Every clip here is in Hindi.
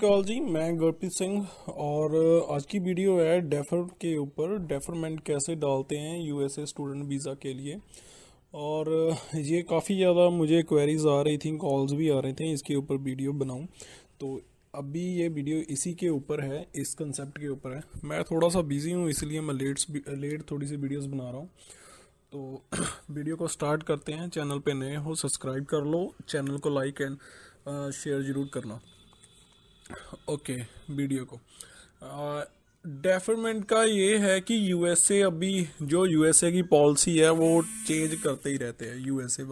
कॉल जी मैं गुरप्रीत सिंह और आज की वीडियो है डेफर के ऊपर डेफरमेंट कैसे डालते हैं यूएसए स्टूडेंट वीज़ा के लिए और ये काफ़ी ज़्यादा मुझे क्वेरीज आ रही थी कॉल्स भी आ रहे थे इसके ऊपर वीडियो बनाऊं तो अभी ये वीडियो इसी के ऊपर है इस कंसेप्ट के ऊपर है मैं थोड़ा सा बिज़ी हूँ इसलिए मैं लेट लेट थोड़ी सी वीडियोज़ बना रहा हूँ तो वीडियो को स्टार्ट करते हैं चैनल पर नए हो सब्सक्राइब कर लो चैनल को लाइक एंड शेयर ज़रूर करना ओके वीडियो को डेफरमेंट का ये है कि यूएसए अभी जो यूएसए की पॉलिसी है वो चेंज करते ही रहते हैं यूएसए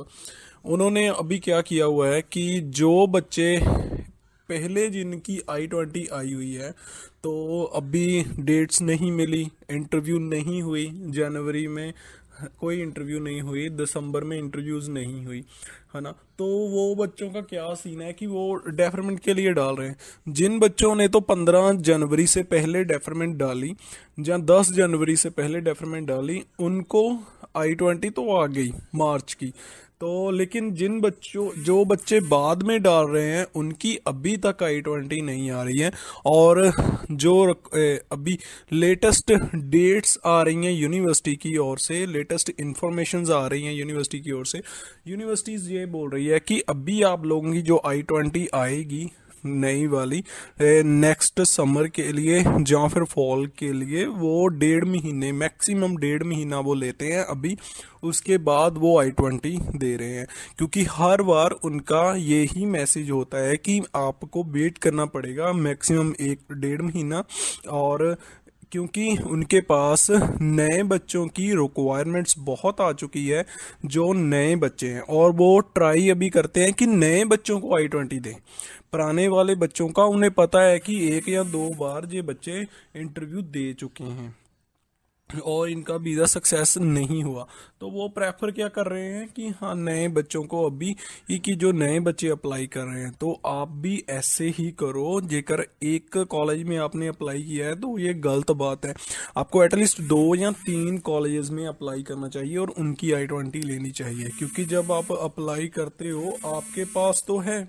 उन्होंने अभी क्या किया हुआ है कि जो बच्चे पहले जिनकी आई ट्वेंटी आई हुई है तो अभी डेट्स नहीं मिली इंटरव्यू नहीं हुई जनवरी में कोई इंटरव्यू नहीं हुई दिसंबर में इंटरव्यूज़ नहीं हुई है ना तो वो बच्चों का क्या सीन है कि वो डेफरमेंट के लिए डाल रहे हैं जिन बच्चों ने तो पंद्रह जनवरी से पहले डेफरमेंट डाली या दस जनवरी से पहले डेफरमेंट डाली उनको आई ट्वेंटी तो आ गई मार्च की तो लेकिन जिन बच्चों जो बच्चे बाद में डाल रहे हैं उनकी अभी तक आई ट्वेंटी नहीं आ रही है और जो अभी लेटेस्ट डेट्स आ रही हैं यूनिवर्सिटी की ओर से लेटेस्ट इन्फॉर्मेशन आ रही हैं यूनिवर्सिटी की ओर से यूनिवर्सिटीज़ ये बोल रही है कि अभी आप लोगों की जो आई ट्वेंटी आएगी नई वाली नेक्स्ट समर के लिए या फिर फॉल के लिए वो डेढ़ महीने मैक्सिमम डेढ़ महीना वो लेते हैं अभी उसके बाद वो आई ट्वेंटी दे रहे हैं क्योंकि हर बार उनका यही मैसेज होता है कि आपको वेट करना पड़ेगा मैक्सिमम एक डेढ़ महीना और क्योंकि उनके पास नए बच्चों की रिक्वायरमेंट्स बहुत आ चुकी है जो नए बच्चे हैं और वो ट्राई अभी करते हैं कि नए बच्चों को आई ट्वेंटी दें पुराने वाले बच्चों का उन्हें पता है कि एक या दो बार ये बच्चे इंटरव्यू दे चुके हैं और इनका वीज़ा सक्सेस नहीं हुआ तो वो प्रेफर क्या कर रहे हैं कि हाँ नए बच्चों को अभी ये कि जो नए बच्चे अप्लाई कर रहे हैं तो आप भी ऐसे ही करो जेकर एक कॉलेज में आपने अप्लाई किया है तो ये गलत बात है आपको एटलीस्ट दो या तीन कॉलेज में अप्लाई करना चाहिए और उनकी आई ट्वेंटी लेनी चाहिए क्योंकि जब आप अप्लाई करते हो आपके पास तो है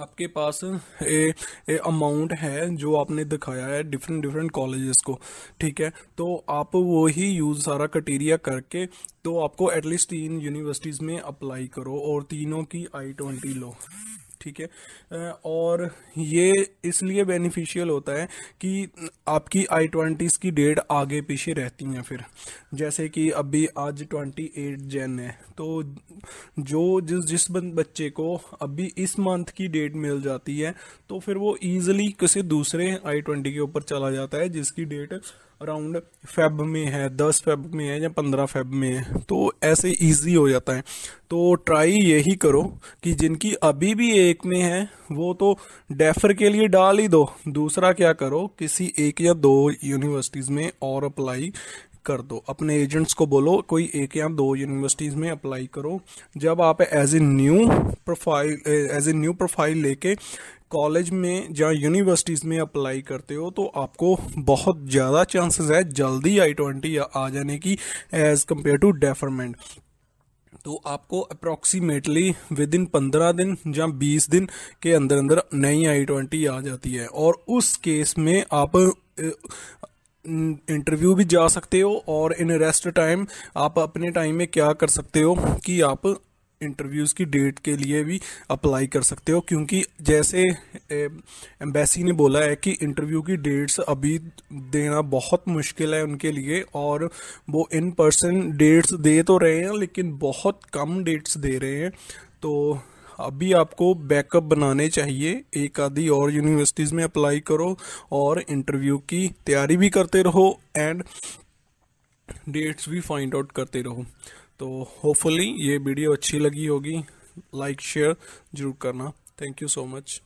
आपके पास ए, ए अमाउंट है जो आपने दिखाया है डिफरेंट डिफरेंट कॉलेजेस को ठीक है तो आप वो ही यूज़ सारा क्राइटेरिया करके तो आपको एटलीस्ट तीन यूनिवर्सिटीज़ में अप्लाई करो और तीनों की आई ट्वेंटी लो ठीक है और ये इसलिए बेनिफिशियल होता है कि आपकी आई ट्वेंटीज़ की डेट आगे पीछे रहती हैं फिर जैसे कि अभी आज ट्वेंटी एट जैन है तो जो जिस जिस बच्चे को अभी इस मंथ की डेट मिल जाती है तो फिर वो ईजिली किसी दूसरे आई ट्वेंटी के ऊपर चला जाता है जिसकी डेट अराउंड फेब में है दस फेब में है या पंद्रह फेब में है तो ऐसे इजी हो जाता है तो ट्राई यही करो कि जिनकी अभी भी एक में है वो तो डेफर के लिए डाल ही दो दूसरा क्या करो किसी एक या दो यूनिवर्सिटीज़ में और अप्लाई कर दो अपने एजेंट्स को बोलो कोई एक या दो यूनिवर्सिटीज़ में अप्लाई करो जब आप as a new profile as a new profile लेके कॉलेज में या यूनिवर्सिटीज़ में अप्लाई करते हो तो आपको बहुत ज़्यादा चांसेस है जल्दी आई ट्वेंटी आ जाने की एज़ कम्पेयर टू डेफरमेंट तो आपको अप्रॉक्सीमेटली विद इन पंद्रह दिन या बीस दिन के अंदर अंदर नई आई ट्वेंटी आ जाती है और उस केस में आप इंटरव्यू भी जा सकते हो और इन रेस्ट टाइम आप अपने टाइम में क्या कर सकते हो कि आप इंटरव्यूज़ की डेट के लिए भी अप्लाई कर सकते हो क्योंकि जैसे एम्बेसी ने बोला है कि इंटरव्यू की डेट्स अभी देना बहुत मुश्किल है उनके लिए और वो इन पर्सन डेट्स दे तो रहे हैं लेकिन बहुत कम डेट्स दे रहे हैं तो अभी आपको बैकअप बनाने चाहिए एक आधी और यूनिवर्सिटीज़ में अप्लाई करो और इंटरव्यू की तैयारी भी करते रहो एंड डेट्स भी फाइंड आउट करते रहो तो होपफुली ये वीडियो अच्छी लगी होगी लाइक शेयर जरूर करना थैंक यू सो मच